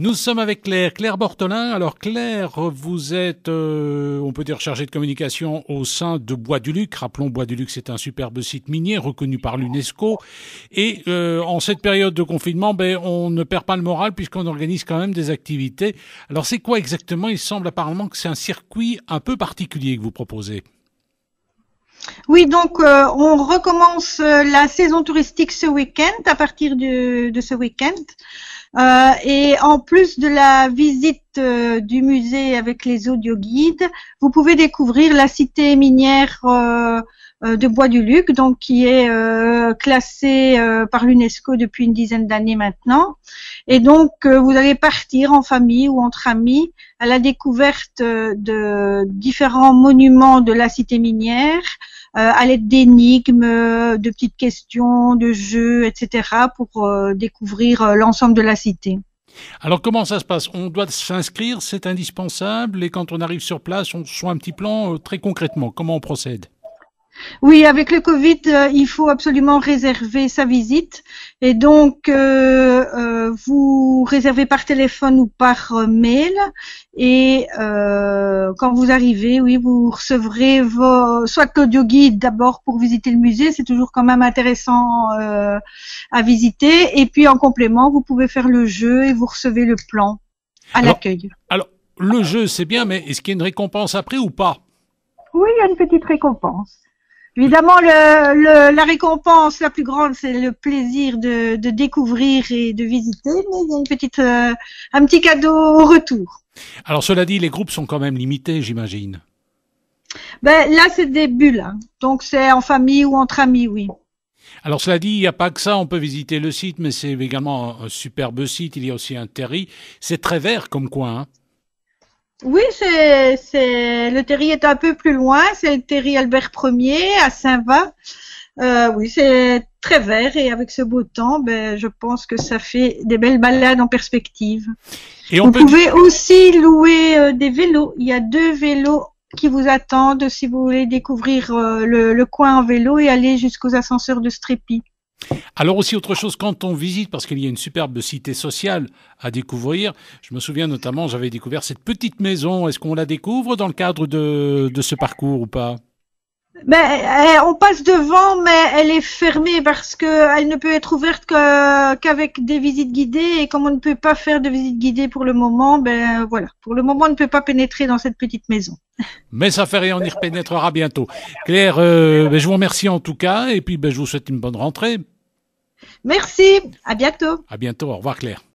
Nous sommes avec Claire, Claire Bortolin. Alors Claire, vous êtes, euh, on peut dire, chargée de communication au sein de Bois du Luc. Rappelons, Bois du Luc, c'est un superbe site minier reconnu par l'UNESCO. Et euh, en cette période de confinement, ben, on ne perd pas le moral puisqu'on organise quand même des activités. Alors c'est quoi exactement Il semble apparemment que c'est un circuit un peu particulier que vous proposez. Oui, donc euh, on recommence euh, la saison touristique ce week-end, à partir de, ce week-end. Euh, et en plus de la visite du musée avec les audioguides, vous pouvez découvrir la cité minière de Bois du Luc, donc qui est classée par l'UNESCO depuis une dizaine d'années maintenant. Et donc vous allez partir en famille ou entre amis à la découverte de différents monuments de la cité minière, euh, à l'aide d'énigmes, euh, de petites questions, de jeux, etc. pour euh, découvrir l'ensemble de la cité. Alors comment ça se passe On doit s'inscrire, c'est indispensable, et quand on arrive sur place, on soit un petit plan très concrètement. Comment on procède oui, avec le Covid, euh, il faut absolument réserver sa visite. Et donc, euh, euh, vous réservez par téléphone ou par mail. Et quand vous arrivez, oui, vous recevrez vos, soit l'audio guide d'abord pour visiter le musée, c'est toujours quand même intéressant à visiter. Et puis en complément, vous pouvez faire le jeu et vous recevez le plan à l'accueil. Alors, le jeu, c'est bien, mais est-ce qu'il y a une récompense après ou pas Oui, il y a une petite récompense. Évidemment, le, le, la récompense la plus grande, c'est le plaisir de, de, découvrir et de visiter, mais il y a une petite, euh, un petit cadeau au retour. Alors cela dit, les groupes sont quand même limités, j'imagine. Ben, là, c'est des bulles, hein. donc c'est en famille ou entre amis, oui. Alors cela dit, il n'y a pas que ça, on peut visiter le site, mais c'est également un superbe site, il y a aussi un terri. C'est très vert comme coin. Hein. Oui, c'est, c'est le Terry est un peu plus loin, c'est le Terry Albert Ier à Saint-Va. Euh, oui, c'est très vert et avec ce beau temps, ben, je pense que ça fait des belles balades en perspective. Et on vous pouvez aussi louer euh, des vélos. Il y a deux vélos qui vous attendent si vous voulez découvrir euh, le, le, coin en vélo et aller jusqu'aux ascenseurs de Strépy. Alors aussi autre chose, quand on visite, parce qu'il y a une superbe cité sociale à découvrir, je me souviens notamment, j'avais découvert cette petite maison, est-ce qu'on la découvre dans le cadre de, de ce parcours ou pas eh, on passe devant, mais elle est fermée parce qu'elle ne peut être ouverte qu'avec des visites guidées. Et comme on ne peut pas faire de visites guidées pour le moment, ben voilà, pour le moment, on ne peut pas pénétrer dans cette petite maison. Mais ça fait rien, on y repénétrera bientôt. Claire, euh, ben, je vous remercie en tout cas, et puis ben, je vous souhaite une bonne rentrée. Merci, à bientôt. À bientôt, au revoir Claire.